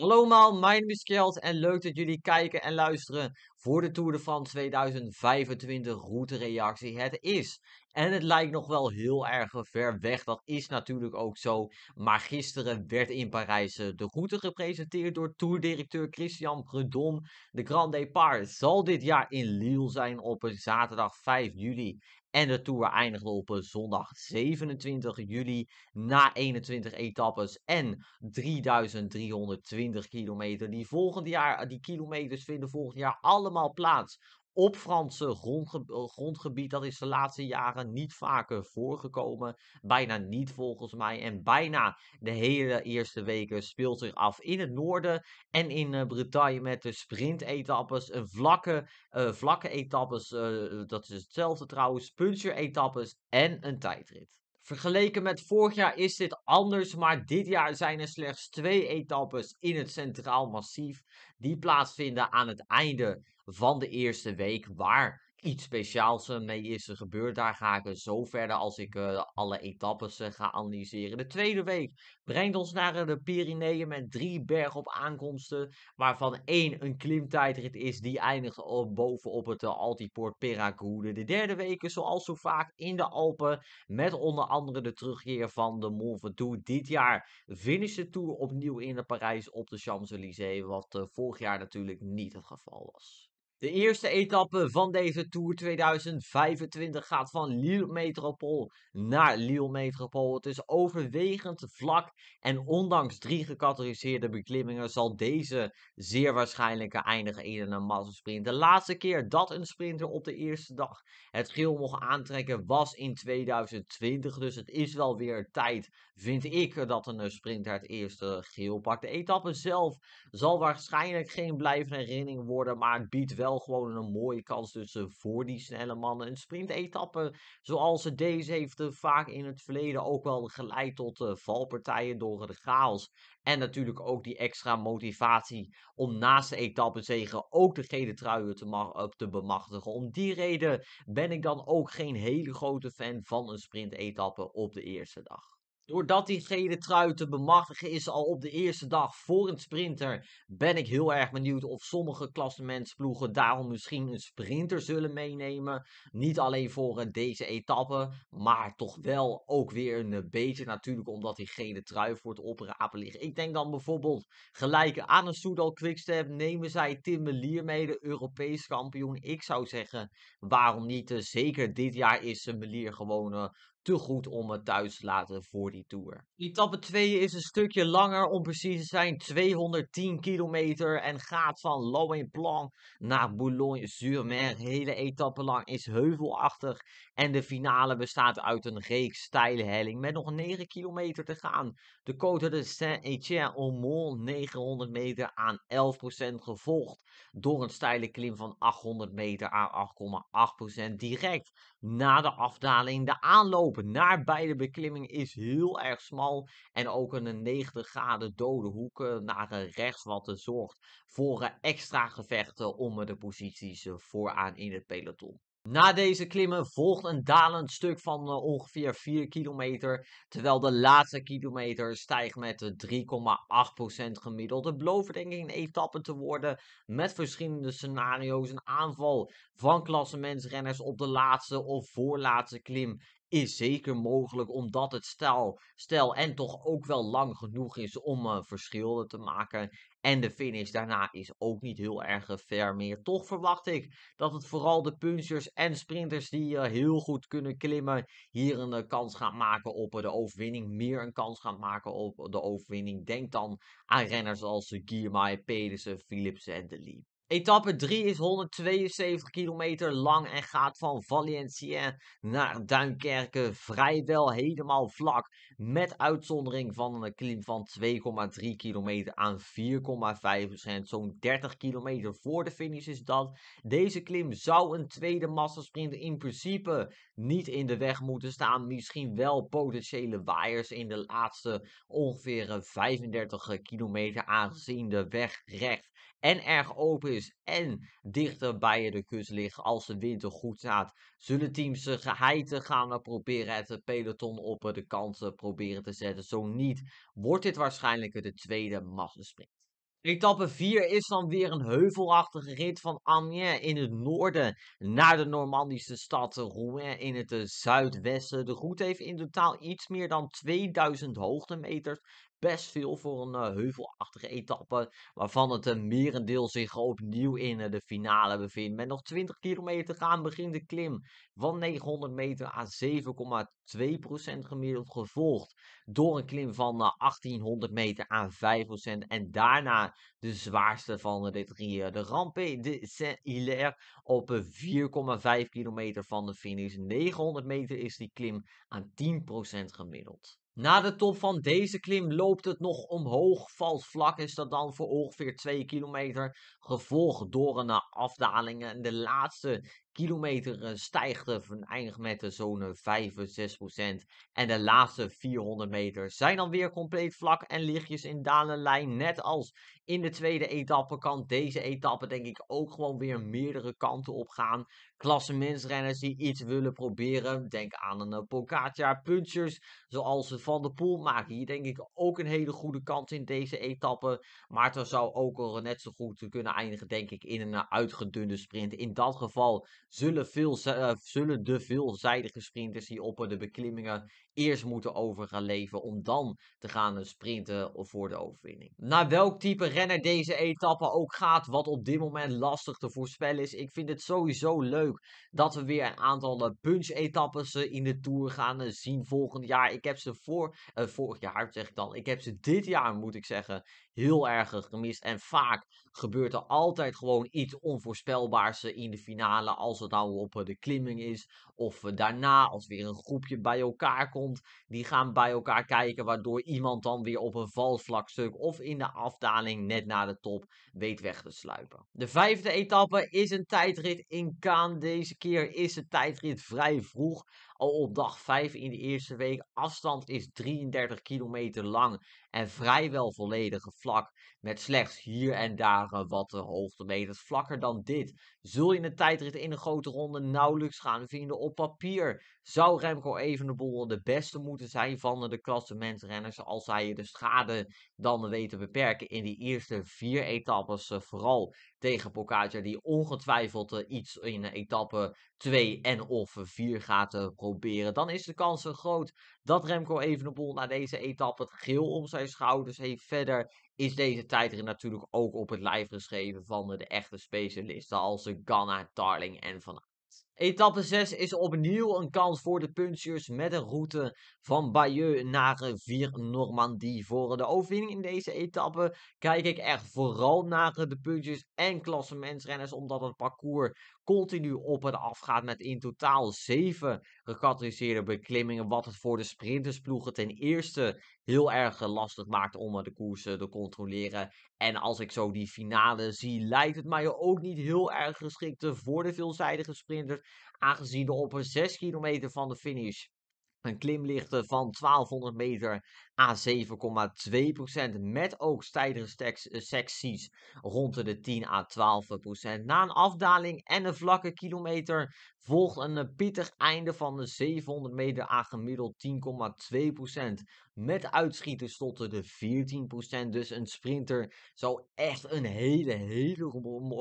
Hallo allemaal, mijn naam is Kjeld en leuk dat jullie kijken en luisteren voor de Tour de France 2025 route reactie. Het is en het lijkt nog wel heel erg ver weg. Dat is natuurlijk ook zo. Maar gisteren werd in Parijs eh, de route gepresenteerd door toerdirecteur Christian Prudhomme. De Grand Départ zal dit jaar in Lille zijn op zaterdag 5 juli. En de Tour eindigt op eh, zondag 27 juli na 21 etappes en 3320 kilometer. Die volgende jaar, die kilometers vinden volgend jaar allemaal plaats op Franse eh, grondgebied. Dat is de laatste jaren niet vaker voorgekomen. Bijna niet volgens mij. En bijna de hele eerste weken speelt zich af in het noorden en in eh, Bretagne met de sprintetappes. Een vlakke, uh, vlakke etappes, dat is hetzelfde trouwens. Puncture etappes en een tijdrit. Vergeleken met vorig jaar is dit anders, maar dit jaar zijn er slechts twee etappes in het Centraal Massief. Die plaatsvinden aan het einde van de eerste week waar iets speciaals eh, mee is gebeurd. Daar ga ik eh, zo verder als ik eh, alle etappes ga analyseren. De tweede week brengt ons naar de Pyreneeën met drie bergop aankomsten. Waarvan één een klimtijdrit is. Die eindigt op, bovenop het Altiport Peracude. De derde week is zoals zo vaak in de Alpen. Met onder andere de terugkeer van de Mont Ventoux. Dit jaar finish de Tour opnieuw in Parijs op de Champs-Élysées. Wat vorig jaar natuurlijk niet het geval was. De eerste etappe van deze Tour 2025 gaat van Lille Metropool naar Lille Metropool. Het is overwegend vlak en ondanks drie gecategoriseerde beklimmingen zal deze zeer waarschijnlijk eindigen in een massasprint. De laatste keer dat een sprinter op de eerste dag het geel mocht aantrekken was in 2020, dus het is wel weer tijd vind ik dat een eh, sprinter het eerste geel pakt. De etappe zelf zal waarschijnlijk geen blijvende herinnering worden, maar het biedt wel gewoon een mooie kans tussen eh, voor die snelle mannen. Een sprintetappe zoals deze heeft eh, vaak in het verleden ook wel geleid tot valpartijen door de chaos. En natuurlijk ook die extra motivatie om naast de zegen ook de gele truien te, te bemachtigen. Om die reden ben ik dan ook geen hele grote fan van een sprintetappe op de eerste dag doordat die gele trui te bemachtigen is al op de eerste dag voor een sprinter, ben ik heel erg benieuwd of sommige klassementsploegen daarom misschien een sprinter zullen meenemen. Niet alleen voor eh, deze etappe, maar toch wel ook weer een eh, beetje natuurlijk omdat die gele trui voor het oprapen ligt. Ik denk dan bijvoorbeeld gelijk aan een Soudal Quickstep nemen zij Tim Melier mee, de Europees kampioen. Ik zou zeggen, waarom niet? Eh, zeker dit jaar is Melier gewoon te goed om het thuis te laten voor die Tour. Etappe 2 is een stukje langer, om precies te zijn 210 kilometer en gaat van Loin-Plan naar Boulogne-sur-Mer. Hele etappe lang is heuvelachtig en de finale bestaat uit een reeks steile helling met nog 9 kilometer te gaan. De Côte de saint étienne au mont 900 meter aan 11% gevolgd door een steile klim van 800 meter aan 8,8% direct na de afdaling. De aanloop naar beide beklimmingen is heel erg smal. En ook een 90 graden dode hoek eh, naar rechts. Wat zorgt voor eh, extra gevechten om eh, de posities vooraan in het peloton. Na deze klimmen volgt een dalend stuk van eh, ongeveer 4 kilometer, terwijl de laatste kilometer stijgt met 3,8% eh, gemiddeld. Het belooft denk ik een etappe te worden met verschillende scenario's. Een aanval van klassemensrenners op de laatste of voorlaatste klim is zeker mogelijk, omdat het stijl, en toch ook wel lang genoeg is om uh, eh, verschillen te maken. En de finish daarna is ook niet heel erg ver meer. Toch verwacht ik dat het vooral de punchers en sprinters die eh, heel goed kunnen klimmen hier een eh, kans gaan maken op eh, de overwinning. Meer een kans gaan maken op de overwinning. Denk dan aan renners als Guillemai, Pedersen, Philipsen en De Liep. Etappe 3 is 172 kilometer lang en gaat van Valenciennes naar Duinkerke vrijwel helemaal vlak. Met uitzondering van een klim van 2,3 kilometer aan 4,5 Zo'n 30 kilometer voor de finish is dat. Deze klim zou een tweede massasprint in principe niet in de weg moeten staan. Misschien wel potentiële waaiers in de laatste ongeveer 35 kilometer aangezien de weg recht en erg open is en dichter bij de kust ligt als de winter goed staat, zullen teams geheiten gaan eh, proberen het eh, peloton op eh, de kant proberen te zetten. Zo niet wordt dit waarschijnlijk de tweede massasprint. Etappe 4 is dan weer een heuvelachtige rit van Amiens in het noorden naar de Normandische stad Rouen in het zuidwesten. De route heeft in totaal iets meer dan 2000 hoogtemeters best veel voor een eh, heuvelachtige etappe. Waarvan het een eh, merendeel zich opnieuw in eh, de finale bevindt. Met nog 20 kilometer gaan begint de klim van 900 meter aan 7,2% gemiddeld. Gevolgd door een klim van 1800 meter aan 5%. En daarna de zwaarste van de drie. De rampée de Saint-Hilaire op 4,5 kilometer van de finish. 900 meter is die klim aan 10% gemiddeld. Na de top van deze klim loopt het nog omhoog. vals vlak is dat dan voor ongeveer 2 kilometer. Gevolgd door een afdaling. En de laatste kilometer eh, stijgt van eindigt met zo'n 5, 6 procent. En de laatste 400 meter zijn dan weer compleet vlak en lichtjes in dalende lijn. Net als in de tweede etappe kan deze etappe denk ik ook gewoon weer meerdere kanten op gaan. Klassemensrenners die iets willen proberen. Denk aan een eh, Pogacar, punchers zoals Van der Poel maken hier denk ik ook een hele goede kans in deze etappe. Maar het zou ook al eh, net zo goed kunnen eindigen denk ik in een uitgedunde sprint. In dat geval zullen, veel, eh, zullen de veelzijdige sprinters die op de beklimmingen eerst moeten over leven om dan te gaan eh, sprinten eh, voor de overwinning. Naar welk type renner deze etappe ook gaat, wat op dit moment lastig te voorspellen is. Ik vind het sowieso leuk dat we weer een aantal eh, punch-etappes in de Tour gaan zien volgend jaar. Ik heb ze voor, vorig jaar zeg ik dan, ik heb ze dit jaar moet ik zeggen heel erg gemist. En vaak gebeurt er altijd gewoon iets onvoorspelbaars in de finale als het nou op de klimming is of daarna als weer een groepje bij elkaar komt die gaan bij elkaar kijken, waardoor iemand dan weer op een valvlakstuk of in de afdaling net naar de top weet weg te sluipen. De vijfde etappe is een tijdrit in Kaan. Deze keer is de tijdrit vrij vroeg al op dag 5 in de eerste week. Afstand is 33 kilometer lang en vrijwel volledig vlak. Met slechts hier en daar wat hoogtemeters vlakker dan dit. Zul je de tijdrit in een grote ronde nauwelijks gaan vinden op papier? Zou Remco Evenepoel de beste moeten zijn van de klassementsrenners als hij de schade dan weet te beperken in die eerste vier etappes? Eh, vooral tegen Pocaccia. die ongetwijfeld eh, iets in etappe 2 en of 4 gaat proberen eh, proberen. Dan is de kans zo groot dat Remco Evenepoel na deze etappe het geel om zijn schouders heeft. Verder is deze tijdrit natuurlijk ook op het lijf geschreven van de echte specialisten als Ganna, Darling en Van Etappe 6 is opnieuw een kans voor de puncheurs met een route van Bayeux naar Vier Normandie. Voor de overwinning in deze etappe kijk ik echt vooral naar de punchers en klassementsrenners, omdat het parcours continu op en af gaat met in totaal zeven gecategoriseerde beklimmingen. Wat het voor de sprintersploegen ten eerste heel erg eh, lastig maakt om de koersen te controleren. En als ik zo die finale zie, lijkt het mij ook niet heel erg geschikt voor de veelzijdige sprinters. Aangezien de op een 6 kilometer van de finish een klimlichte van 1200 meter a 7,2%. Met ook stijgere secties rond de 10 à 12%. Na een afdaling en een vlakke kilometer volgt een eh, pittig einde van de 700 meter a gemiddeld 10,2%. Met uitschieters tot de 14%. Dus een sprinter zou echt een hele, hele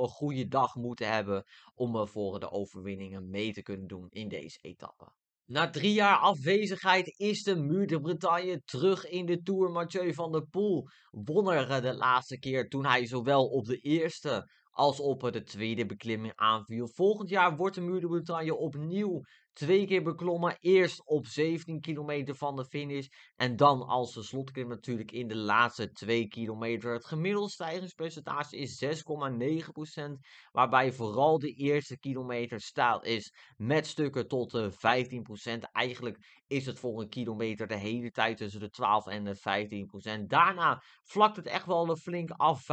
goede dag moeten hebben om eh, voor de overwinningen mee te kunnen doen in deze etappe. Na drie jaar afwezigheid is de muur de Bretagne terug in de Tour. Mathieu van der Poel won er eh, de laatste keer toen hij zowel op de eerste als op de tweede beklimming aanviel. Volgend jaar wordt de muur de Bretagne opnieuw twee keer beklommen. Eerst op 17 kilometer van de finish. En dan als de slotklim natuurlijk in de laatste 2 kilometer. Het gemiddelde stijgingspercentage is 6,9%. Waarbij vooral de eerste kilometer staal is met stukken tot de eh, 15%. Eigenlijk is het voor een kilometer de hele tijd tussen de 12 en de 15%. Daarna vlakt het echt wel een flink af,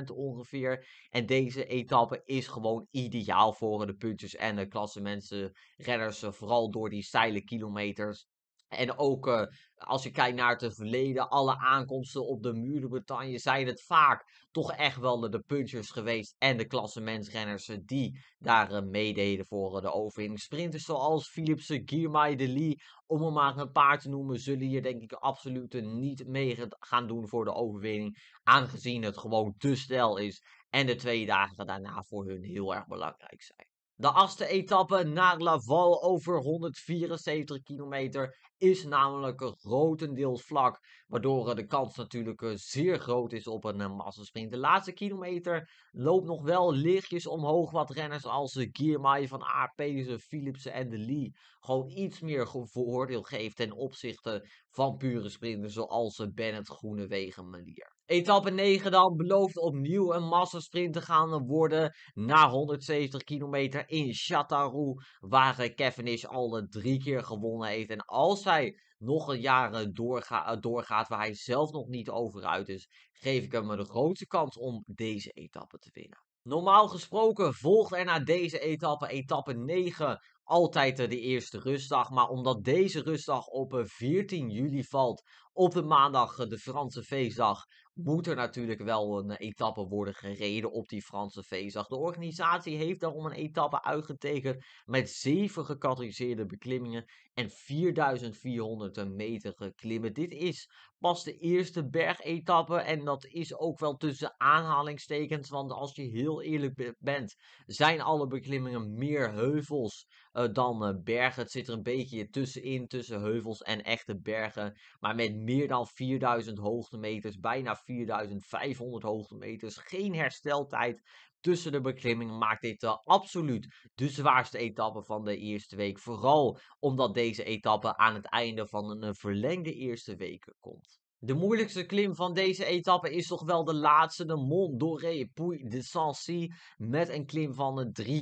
5-6% ongeveer. En deze etappe is gewoon ideaal voor de puntjes en de klasse mensen renners eh, vooral door die steile kilometers. En ook eh, als je kijkt naar het verleden, alle aankomsten op de muur Bretagne zijn het vaak toch echt wel de, punchers geweest en de klassementsrenners eh, die daar meededen voor de overwinning. Sprinters zoals Philipsen, Guillemay, De Lee, om er maar een paar te noemen, zullen hier denk ik absoluut niet mee gaan doen voor de overwinning. Aangezien het gewoon te snel is en de twee dagen daarna voor hun heel erg belangrijk zijn. De achtste etappe naar Laval over 174 kilometer is namelijk grotendeels vlak. Waardoor eh, de kans natuurlijk eh, zeer groot is op een eh, massasprint. De laatste kilometer loopt nog wel lichtjes omhoog. Wat renners als Giermai van AP, Philipsen en De Lee gewoon iets meer voordeel geeft ten opzichte van pure sprinten zoals Bennett, Groenewegen, Melier. Etappe 9 dan belooft opnieuw een massasprint te gaan worden. Na 170 kilometer in Chatarou, waar Cavendish al drie keer gewonnen heeft. En als hij nog een jaar eh, doorga eh, doorgaat waar hij zelf nog niet over uit is, geef ik hem de grootste kans om deze etappe te winnen. Normaal gesproken volgt er na deze etappe, etappe 9, altijd eh, de eerste rustdag. Maar omdat deze rustdag op 14 juli valt, op de maandag, de Franse feestdag, moet er natuurlijk wel een etappe worden gereden op die Franse feestdag. De organisatie heeft daarom een etappe uitgetekend met zeven gecategoriseerde beklimmingen en 4400 meter geklimmen. Dit is pas de eerste bergetappe en dat is ook wel tussen aanhalingstekens, want als je heel eerlijk bent, zijn alle beklimmingen meer heuvels eh, dan eh, bergen. Het zit er een beetje tussenin, tussen heuvels en echte bergen, maar met meer dan 4000 hoogtemeters, bijna 4500 hoogtemeters, geen hersteltijd, tussen de beklimmingen maakt dit de eh, absoluut de zwaarste etappe van de eerste week. Vooral omdat deze etappe aan het einde van een verlengde eerste week komt. De moeilijkste klim van deze etappe is toch wel de laatste, de Mont Doré Puy de Sancy. Met een klim van 3,3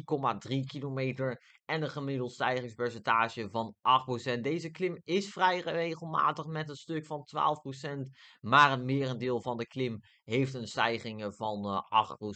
eh, kilometer en een gemiddeld stijgingspercentage van 8%. Deze klim is vrij regelmatig met een stuk van 12%, maar het merendeel van de klim heeft een stijging van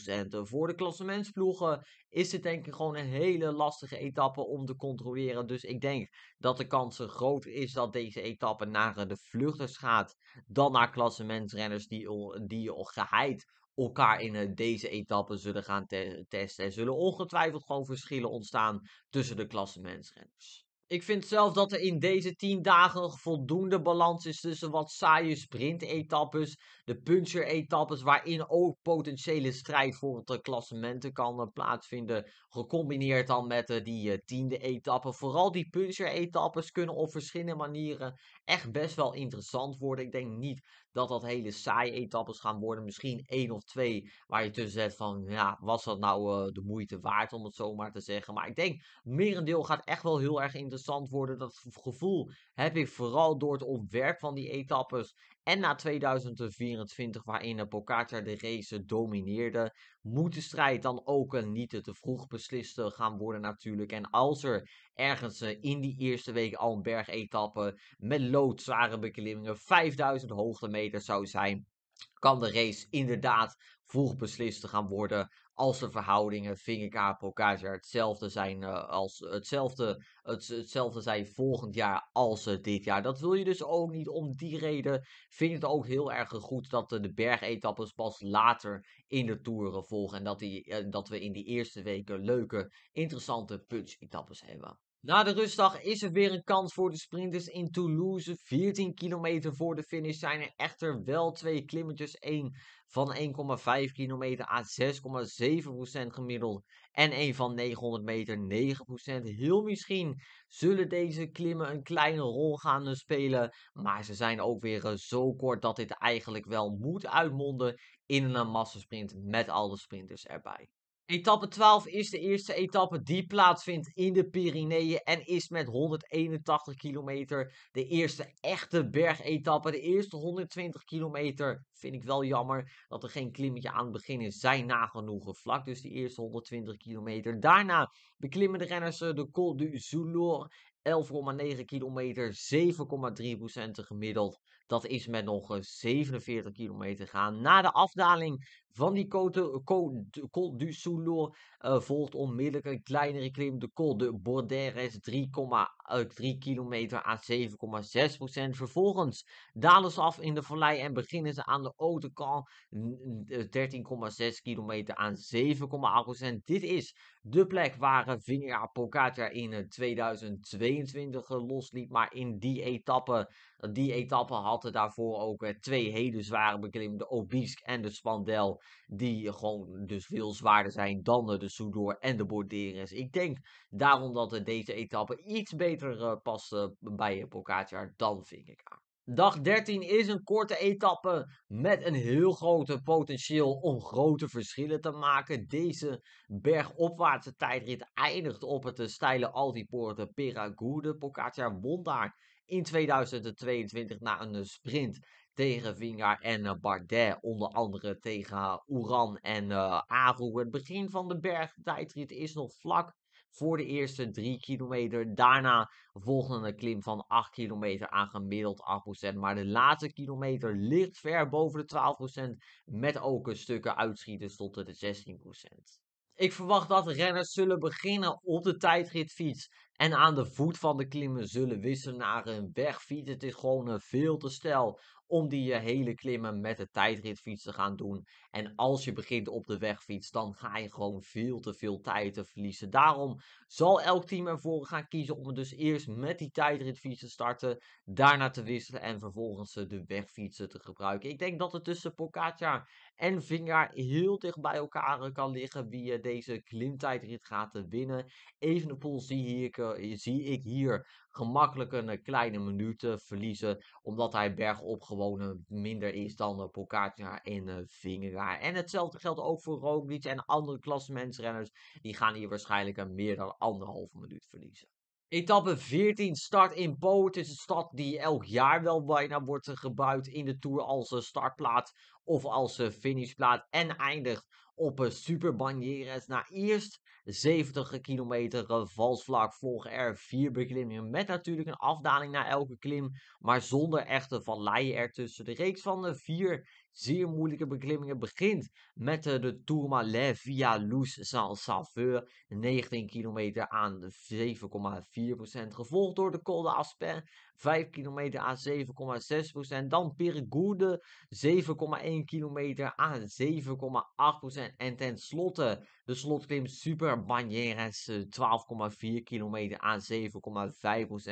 8%. Eh, Voor de klassementsploegen is dit denk ik gewoon een hele lastige etappe om te controleren. Dus ik denk dat de kans groot is dat deze etappe naar eh, de vluchters gaat dan naar klassementsrenners die, die geheid elkaar in eh, deze etappe zullen gaan testen. Er zullen ongetwijfeld gewoon verschillen ontstaan tussen de klassementsrenners. Ik vind zelf dat er in deze 10 dagen voldoende balans is tussen wat saaie sprintetappes de puncher-etappes waarin ook potentiële strijd voor het klassementen kan eh, plaatsvinden. Gecombineerd dan met eh, die eh, tiende etappe. Vooral die puncher-etappes kunnen op verschillende manieren echt best wel interessant worden. Ik denk niet dat dat hele saaie etappes gaan worden. Misschien één of twee waar je tussen zet van, ja, was dat nou de moeite waard om het zo maar te zeggen. Maar ik denk, merendeel gaat echt wel heel erg interessant worden. Dat gevoel heb ik vooral door het ontwerp van die etappes en na 2024, waarin Pogacar de race domineerde, moet de strijd dan ook een niet te vroeg beslist gaan worden natuurlijk. En als er ergens eh, in die eerste week al een bergetappe met loodzware beklimmingen, 5000 hoogtemeters zou zijn, kan de race inderdaad vroeg beslist gaan worden als de verhoudingen Vingerkaap ik hetzelfde zijn eh, als hetzelfde, hetzelfde zijn volgend jaar als eh, dit jaar. Dat wil je dus ook niet. Om die reden vind ik het ook heel erg goed dat de bergetappes pas later in de toeren volgen. En dat, die, eh, dat we in die eerste weken leuke, interessante punch-etappes hebben. Na de rustdag is er weer een kans voor de sprinters in Toulouse. 14 kilometer voor de finish zijn er echter wel twee klimmetjes. Eén van 1,5 kilometer aan 6,7% gemiddeld. En één van 900 meter 9%. Heel misschien zullen deze klimmen een kleine rol gaan eh, spelen. Maar ze zijn ook weer eh, zo kort dat dit eigenlijk wel moet uitmonden in een eh, massasprint met alle sprinters erbij. Etappe 12 is de eerste etappe die plaatsvindt in de Pyreneeën en is met 181 kilometer de eerste echte bergetappe. De eerste 120 kilometer vind ik wel jammer dat er geen klimmetje aan het begin is. Zijn nagenoeg vlak, dus die eerste 120 kilometer. Daarna beklimmen de renners eh, de Col du Zulor 11,9 kilometer, 7,3 gemiddeld. Dat is met nog 47 eh, kilometer gaan. Na de afdaling van die Côte, eh, du Soulor eh, volgt onmiddellijk een kleinere klim. De Col de Borderes 3,3 uh, kilometer aan 7,6 procent. Vervolgens dalen ze af in de vallei en beginnen ze aan de Odekan 13,6 kilometer aan 7,8 procent. Dit is de plek waar Vinia Pocatia in 2022 losliep, Maar in die etappe die etappe hadden daarvoor ook eh, twee hele zware beklimmen. De Obisk en de Spandel. Die gewoon dus veel zwaarder zijn dan de Soudor en de Borderes. Ik denk daarom dat eh, deze etappe iets beter eh, past bij Pogacar dan ik vind aan. Dag 13 is een korte etappe met een heel groot potentieel om grote verschillen te maken. Deze bergopwaartse tijdrit eindigt op het steile Altipoort Piragude. Pocatia won daar in 2022 na een sprint tegen Vingaar en eh, Bardet. Onder andere tegen Oeran en uh, Aru. Het begin van de bergtijdrit is nog vlak voor de eerste 3 kilometer. Daarna volgt een klim van 8 kilometer aan gemiddeld 8%. Maar de laatste kilometer ligt ver boven de 12%. Met ook een stukken uitschieters tot de 16%. Ik verwacht dat renners zullen beginnen op de tijdritfiets en aan de voet van de klimmen zullen wisselen naar een wegfiets. Het is gewoon eh, veel te stel om die eh, hele klimmen met de tijdritfiets te gaan doen. En als je begint op de wegfiets, dan ga je gewoon veel te veel tijd te verliezen. Daarom zal elk team ervoor gaan kiezen om dus eerst met die tijdritfiets te starten, daarna te wisselen en vervolgens eh, de wegfietsen te gebruiken. Ik denk dat het tussen Pogacar en Vinga heel dicht bij elkaar eh, kan liggen wie eh, deze klimtijdrit gaat eh, winnen. Even zie ik, zie ik hier gemakkelijk een kleine minuut verliezen, omdat hij bergop gewoon minder is dan Pogacar en Vingeraar. En hetzelfde geldt ook voor Roglic en andere klassementsrenners. Die gaan hier waarschijnlijk een meer dan anderhalve minuut verliezen. Etappe 14 start in Po. Het is een stad die elk jaar wel bijna wordt eh, gebruikt in de Tour als eh, startplaats of als eh, finishplaats. En eindigt op een Banieres. Na eerst 70 kilometer vals vlak volgen er vier beklimmingen. Met natuurlijk een afdaling na elke klim. Maar zonder echte valleien ertussen. De reeks van de vier zeer moeilijke beklimmingen begint met eh, de Tourmalet via Luz Saint-Sauveur, 19 kilometer aan 7,4%, gevolgd door de Col de Aspen, 5 kilometer aan 7,6%, dan Périgoude, 7,1 kilometer aan 7,8%, en tenslotte de slotklim Super Banieres, 12,4 eh, kilometer aan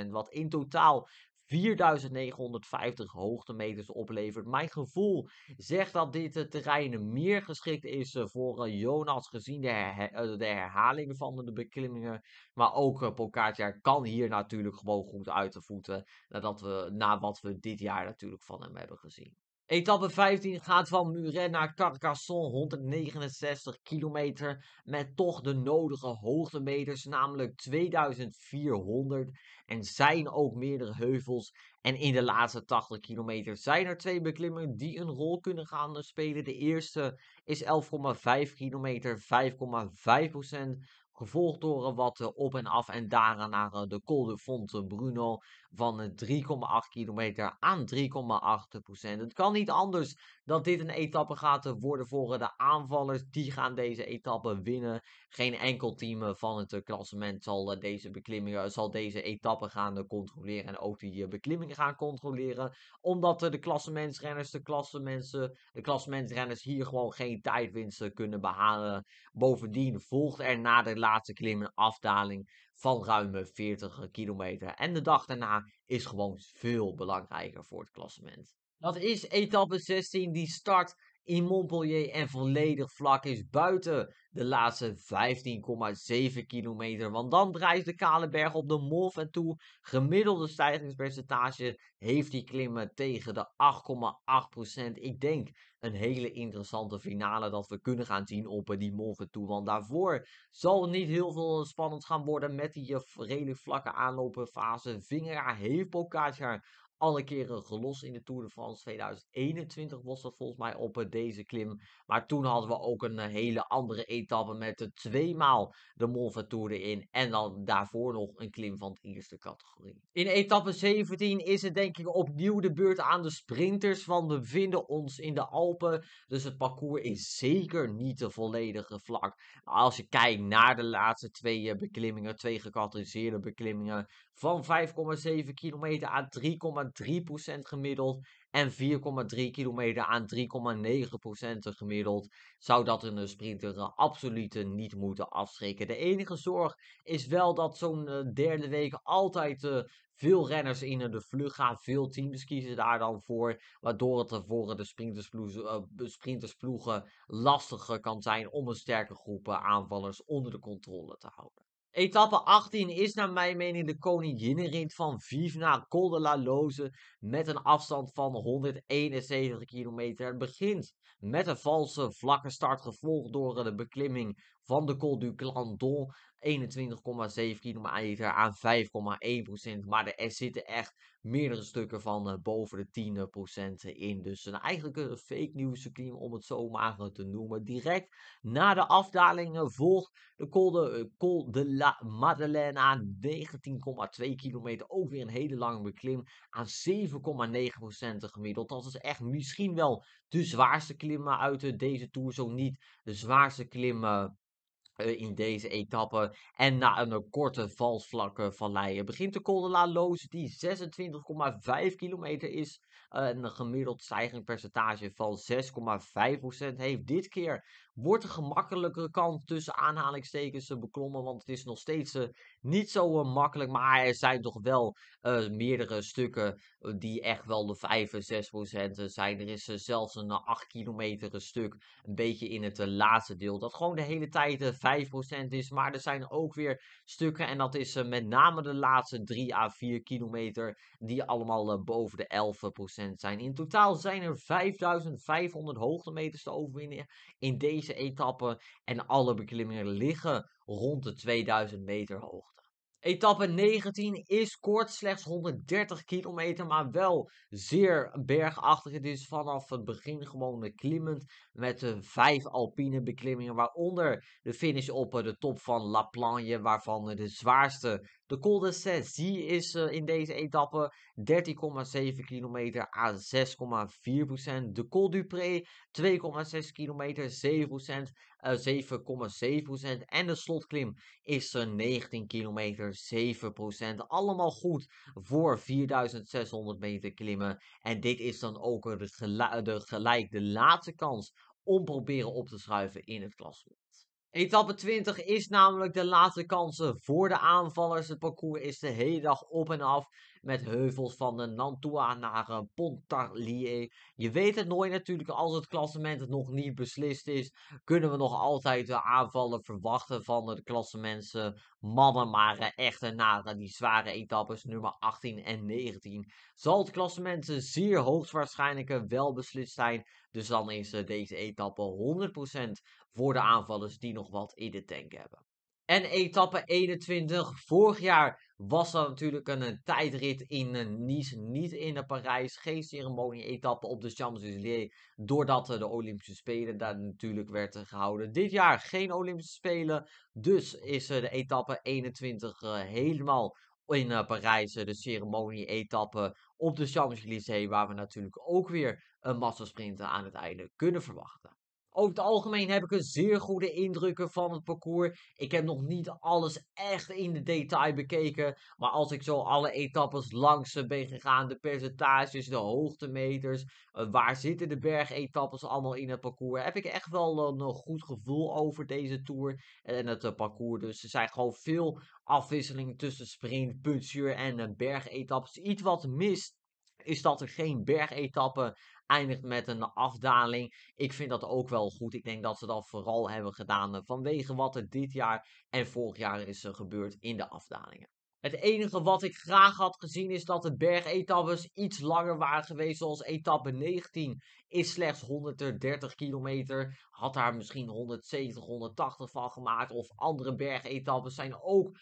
7,5%, wat in totaal 4950 hoogtemeters oplevert. Mijn gevoel zegt dat dit terrein meer geschikt is eh, voor eh, Jonas gezien eh, de, herhaling van de beklimmingen. Maar ook Pogacar kan hier natuurlijk gewoon goed uit de voeten nadat we, na wat we dit jaar natuurlijk van hem hebben gezien. Etappe 15 gaat van Muret naar Carcassonne 169 kilometer met toch de nodige hoogtemeters, namelijk 2400. En zijn ook meerdere heuvels. En in de laatste 80 kilometer zijn er twee beklimmingen die een rol kunnen gaan spelen. De eerste is 11,5 kilometer, 5,5 Gevolgd door wat eh, op en af en daarna naar eh, de Col de Bruno van 3,8 kilometer aan 3,8 procent. Het kan niet anders dat dit een etappe gaat worden voor de aanvallers. Die gaan deze etappe winnen. Geen enkel team eh, van het eh, klassement zal eh, deze beklimmingen, zal deze etappe gaan controleren. En ook die beklimmingen gaan controleren. Omdat de klassementsrenners, de klassemensen, de klassementsrenners hier gewoon geen tijdwinsten kunnen behalen. Bovendien volgt er na de laatste klim een afdaling van ruime 40 eh, kilometer. En de dag daarna is gewoon veel belangrijker voor het klassement. Dat is etappe 16, die start in Montpellier en volledig vlak is buiten de laatste 15,7 kilometer. Want dan draait de kale berg op de Molf en toe. Gemiddelde stijgingspercentage heeft die klimmen tegen de 8,8%. Ik denk een hele interessante finale dat we kunnen gaan zien op eh, die Molf en toe. Want daarvoor zal het niet heel veel spannend gaan worden met die eh, redelijk vlakke aanlopenfase. Vingera heeft Pogacar alle keren gelost in de Tour de France 2021 was dat volgens mij op eh, deze klim. Maar toen hadden we ook een eh, hele andere etappe met de tweemaal de Mont Ventoux in. En dan daarvoor nog een klim van de eerste categorie. In etappe 17 is het denk ik opnieuw de beurt aan de sprinters. Want we vinden ons in de Alpen. Dus het parcours is zeker niet de volledige vlak. Als je kijkt naar de laatste twee eh, beklimmingen, twee gecategoriseerde beklimmingen, van 5,7 kilometer aan 3,3% gemiddeld. En 4,3 kilometer aan 3,9% gemiddeld. Zou dat een sprinter absoluut eh, niet moeten afschrikken. De enige zorg is wel dat zo'n eh, derde week altijd eh, veel renners in de vlucht gaan. Veel teams kiezen daar dan voor. Waardoor het voor de sprintersploegen, lastiger kan zijn om een sterke groep aanvallers onder de controle te houden. Etappe 18 is naar mijn mening de koninginnenrit van Vivna Col de la Loze met een afstand van 171 kilometer. Het begint met een valse vlakke start gevolgd door de beklimming van de Col du Clandon 21,7 kilometer aan 5,1%. Maar er zitten echt meerdere stukken van eh, boven de 10% in. Dus een, eh, eigenlijk een fake klim om het zo maar te noemen. Direct na de afdalingen eh, volgt de Col de, Col Madeleine aan 19,2 kilometer. Ook weer een hele lange beklim aan 7,9% gemiddeld. Dat is echt misschien wel de zwaarste klim uit deze Tour. Zo niet de zwaarste klim eh, in deze etappe. En na een eh, korte van vallei begint de Col de la Loze, die 26,5 kilometer is. Eh, een gemiddeld stijgingpercentage van 6,5% heeft. Dit keer wordt de gemakkelijkere kant tussen aanhalingstekens beklommen, want het is nog steeds niet zo makkelijk. Maar er zijn toch wel meerdere stukken die echt wel de 5 en 6% zijn. Er is zelfs een 8 kilometer stuk, een beetje in het laatste deel, dat gewoon de hele tijd... 5 5% is. Maar er zijn ook weer stukken, en dat is eh, met name de laatste 3 à 4 kilometer, die allemaal eh, boven de 11% zijn. In totaal zijn er 5500 hoogtemeters te overwinnen in deze etappe. En alle beklimmingen liggen rond de 2000 meter hoogte. Etappe 19 is kort, slechts 130 kilometer, maar wel zeer bergachtig. Het is vanaf het begin gewoon klimmend met eh, vijf alpine beklimmingen, waaronder de finish op eh, de top van La Plagne, waarvan eh, de zwaarste de Col de Sessie is eh, in deze etappe 13,7 kilometer aan 6,4%. De Col du Pré 2,6 kilometer 7%, uh, 7,7%. En de slotklim is 19 eh, kilometer 7%. Allemaal goed voor 4600 meter klimmen. En dit is dan ook eh, de, gelijk de laatste kans om proberen op te schuiven in het klassement. Etappe 20 is namelijk de laatste kansen voor de aanvallers. Het parcours is de hele dag op en af met heuvels van de Nantua naar eh, Pontarlier. Je weet het nooit natuurlijk, als het klassement nog niet beslist is, kunnen we nog altijd de eh, aanvallen verwachten van de klassementse mannen. Maar uh, eh, echter na die zware etappes nummer 18 en 19 zal het klassement zeer hoogstwaarschijnlijk wel beslist zijn. Dus dan is deze etappe 100% voor de aanvallers die nog wat in de tank hebben. En etappe 21. Vorig jaar was dat natuurlijk een, tijdrit in eh, Nice, niet in de Parijs. Geen ceremonie-etappe op de Champs-Élysées, doordat eh, de Olympische Spelen daar natuurlijk werden gehouden. Dit jaar geen Olympische Spelen, dus is eh, de etappe 21 helemaal in Parijs, de ceremonie-etappe op de Champs-Élysées, waar we natuurlijk ook weer een massasprinter aan het einde kunnen verwachten. Over het algemeen heb ik een zeer goede indrukken van het parcours. Ik heb nog niet alles echt in de detail bekeken. Maar als ik zo alle etappes langs eh, ben gegaan, de percentages, de hoogtemeters, eh, waar zitten de bergetappes allemaal in het parcours, heb ik echt wel een eh, goed gevoel over deze tour en het parcours. Dus er zijn gewoon veel afwisselingen tussen sprint, puntuur en bergetappes. Iets wat mist is dat er geen bergetappe eindigt met een afdaling. Ik vind dat ook wel goed. Ik denk dat ze dat vooral hebben gedaan eh, vanwege wat er dit jaar en vorig jaar is eh, gebeurd in de afdalingen. Het enige wat ik graag had gezien is dat de bergetappes iets langer waren geweest. Zoals etappe 19 is slechts 130 kilometer. Had daar misschien 170, 180 van gemaakt. Of andere bergetappes zijn ook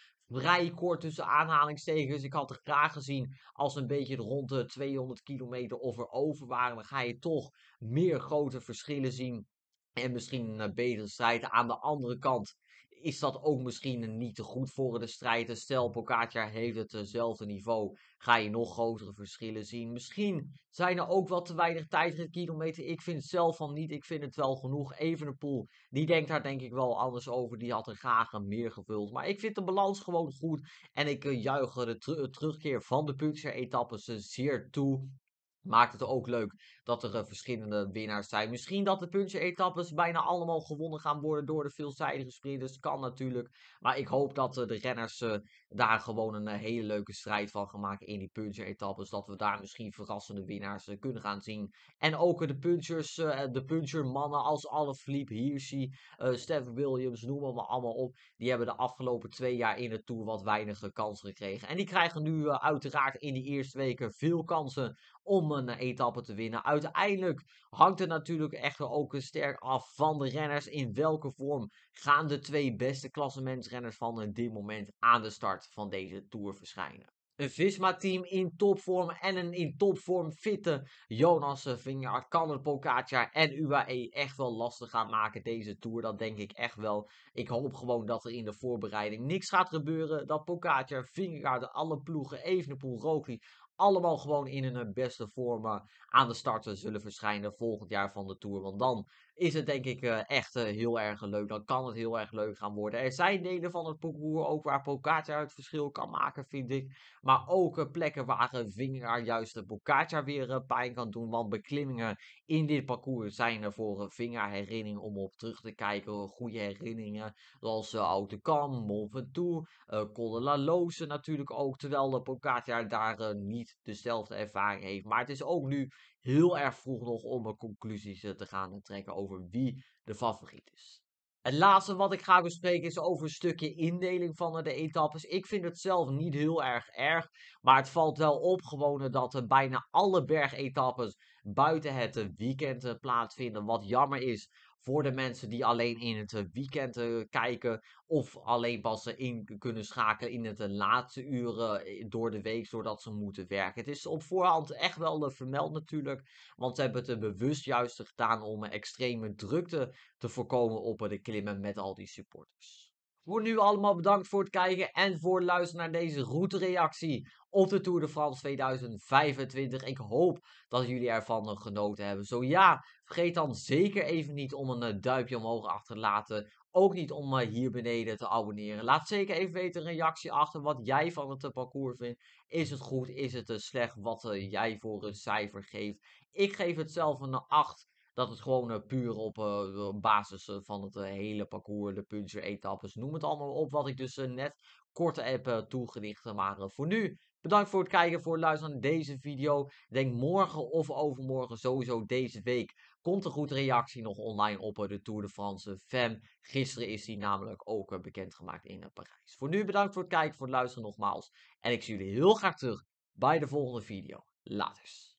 kort tussen aanhalingstekens. Ik had het graag gezien als een beetje rond de 200 kilometer of erover waren. Dan ga je toch meer grote verschillen zien. En misschien een eh, betere strijd. Aan de andere kant is dat ook misschien niet te goed voor de strijd. stel, Pogacar heeft hetzelfde eh, niveau, ga je nog grotere verschillen zien. Misschien zijn er ook wat te weinig tijdritkilometer. Ik vind het zelf van niet, ik vind het wel genoeg. Evenepoel, die denkt daar denk ik wel anders over. Die had er graag meer gevuld. Maar ik vind de balans gewoon goed. En ik eh, juich de terugkeer van de Puntser etappes eh, zeer toe maakt het ook leuk dat er eh, verschillende winnaars zijn. Misschien dat de punchen-etappes bijna allemaal gewonnen gaan worden door de veelzijdige sprinters. Kan natuurlijk. Maar ik hoop dat eh, de renners eh, daar gewoon een eh, hele leuke strijd van gemaakt in die puncher-etappes. Dat we daar misschien verrassende winnaars eh, kunnen gaan zien. En ook eh, de punchers, de punchermannen als Alaphilippe, Hirschi, Stephen Williams, noem maar allemaal op. Die hebben de afgelopen twee jaar in de Tour wat weinig kans gekregen. En die krijgen nu uiteraard in die eerste weken veel kansen om een etappe te winnen. Uiteindelijk hangt het natuurlijk echt ook sterk af van de renners in welke vorm gaan de twee beste klassementsrenners van dit moment aan de start van deze Tour verschijnen. Een Visma-team in topvorm en een in topvorm fitte Jonas Vingegaard kan het Pogacar en UAE echt wel lastig gaan maken deze Tour. Dat denk ik echt wel. Ik hoop gewoon dat er in de voorbereiding niks gaat gebeuren. Dat Pogacar, Vingegaard, alle ploegen, Evenepoel, Rookie allemaal gewoon in hun beste vorm aan de starten zullen verschijnen volgend jaar van de Tour. Want dan is het denk ik eh, echt eh, heel erg leuk. Dan kan het heel erg leuk gaan worden. Er zijn delen van het parcours ook waar Pogacar het verschil kan maken, vind ik. Maar ook eh, plekken waar vinger juist de Pogacar weer pijn kan doen. Want beklimmingen in dit parcours zijn er voor een vingerherinnering om op terug te kijken. Goede herinneringen zoals Oude Kam, Mont Ventoux, Col de la Loze natuurlijk ook. Terwijl de Pogacar daar niet dezelfde ervaring heeft. Maar het is ook nu heel erg vroeg nog om er conclusies eh, te gaan eh, trekken over wie de favoriet is. Het laatste wat ik ga bespreken is over een stukje indeling van eh, de etappes. Ik vind het zelf niet heel erg erg, maar het valt wel op gewoon dat er bijna alle bergetappes buiten het weekend plaatsvinden. Wat jammer is, voor de mensen die alleen in het eh, weekend eh, kijken of alleen pas in kunnen schakelen in het eh, laatste uren door de week doordat ze moeten werken. Het is op voorhand echt wel vermeld natuurlijk, want ze hebben het bewust juist gedaan om extreme drukte te voorkomen op de klimmen met al die supporters. Voor nu allemaal bedankt voor het kijken en voor het luisteren naar deze route reactie op de Tour de France 2025. Ik hoop dat jullie ervan genoten hebben. Zo ja, vergeet dan zeker even niet om een eh, duimpje omhoog achter te laten. Ook niet om eh, hier beneden te abonneren. Laat zeker even weten een reactie achter wat jij van het eh, parcours vindt. Is het goed? Is het slecht? Wat jij voor een cijfer geeft? Ik geef het zelf een 8. Dat het gewoon eh, puur op eh, basis eh, van het hele parcours, de puncher, etappes, noem het allemaal op. Wat ik dus net korte heb toegelicht. Maar voor nu Bedankt voor het kijken, voor het luisteren naar deze video. Denk morgen of overmorgen, sowieso deze week, komt een goede reactie nog online op de Tour de France FEM. Gisteren is die namelijk ook bekendgemaakt in Parijs. Voor nu bedankt voor het kijken, voor het luisteren nogmaals. En ik zie jullie heel graag terug bij de volgende video. Laters.